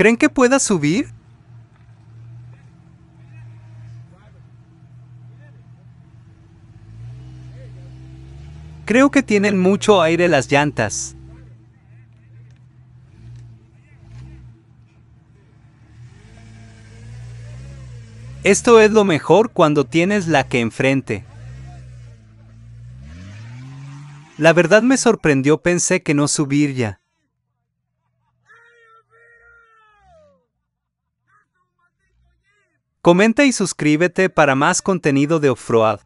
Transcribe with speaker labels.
Speaker 1: ¿Creen que pueda subir?
Speaker 2: Creo que tienen mucho aire las llantas. Esto es lo mejor cuando tienes la que enfrente. La verdad me sorprendió, pensé que no subiría. Comenta y suscríbete para más contenido de Offroad.